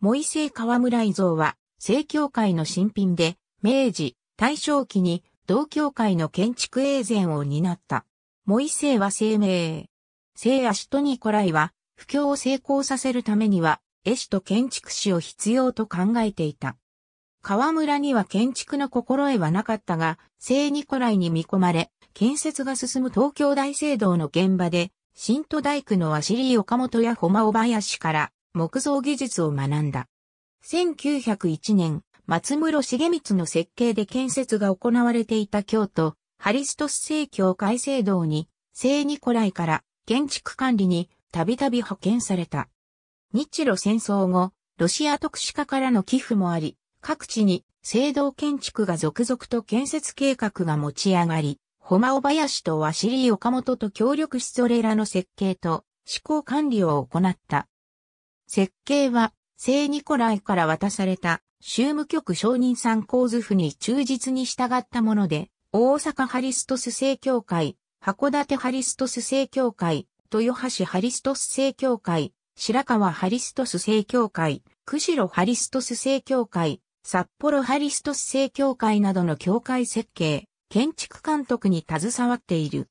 モイセイ河村イ像は、正教会の新品で、明治、大正期に、同教会の建築営前を担った。モイセイは生命。聖アシトニコライは、布教を成功させるためには、絵師と建築士を必要と考えていた。河村には建築の心得はなかったが、聖ニコライに見込まれ、建設が進む東京大聖堂の現場で、新都大工のアシリー岡本やホマヤ林から、木造技術を学んだ。1901年、松室重光の設計で建設が行われていた京都、ハリストス正教改正堂に、聖ニコライから建築管理にたびたび派遣された。日露戦争後、ロシア特殊化からの寄付もあり、各地に聖堂建築が続々と建設計画が持ち上がり、ホマオバヤシとワシリー岡本と協力しそれらの設計と施工管理を行った。設計は、聖ニコライから渡された、宗務局承認参考図譜に忠実に従ったもので、大阪ハリストス正教会、函館ハリストス正教会、豊橋ハリストス正教会、白川ハリストス正教会、釧路ハリストス正教会、札幌ハリストス正教会などの教会設計、建築監督に携わっている。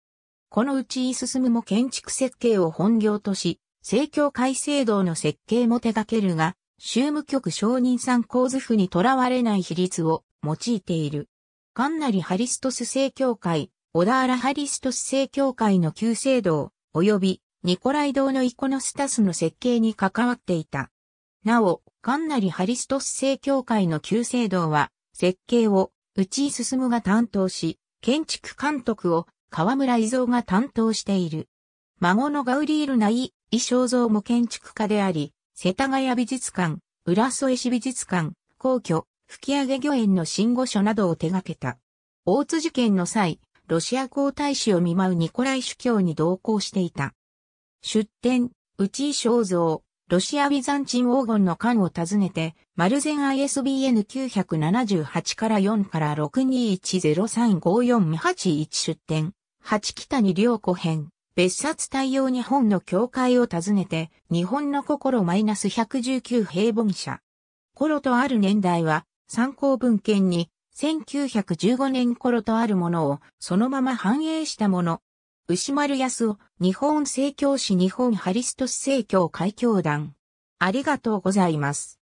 このうちイ進むも建築設計を本業とし、政教改正道の設計も手掛けるが、宗務局承認参考図譜にとらわれない比率を用いている。カンナリ・ハリストス正教会、小田原ハリストス正教会の旧聖堂、及びニコライ堂のイコノスタスの設計に関わっていた。なお、カンナリ・ハリストス正教会の旧聖堂は、設計を内井進が担当し、建築監督を河村伊蔵が担当している。孫のガウリールナョ衣装像も建築家であり、世田谷美術館、浦添市美術館、皇居、吹上御苑の新御所などを手掛けた。大津事件の際、ロシア皇太子を見舞うニコライ主教に同行していた。出展、内衣装像、ロシアビザンチン黄金の館を訪ねて、マルゼン ISBN 978から4から6210354281出展、8北に良子編。別冊対応日本の教会を訪ねて、日本の心マイナス119平凡社。頃とある年代は、参考文献に、1915年頃とあるものを、そのまま反映したもの。牛丸康夫、日本聖教師日本ハリストス聖教会教団。ありがとうございます。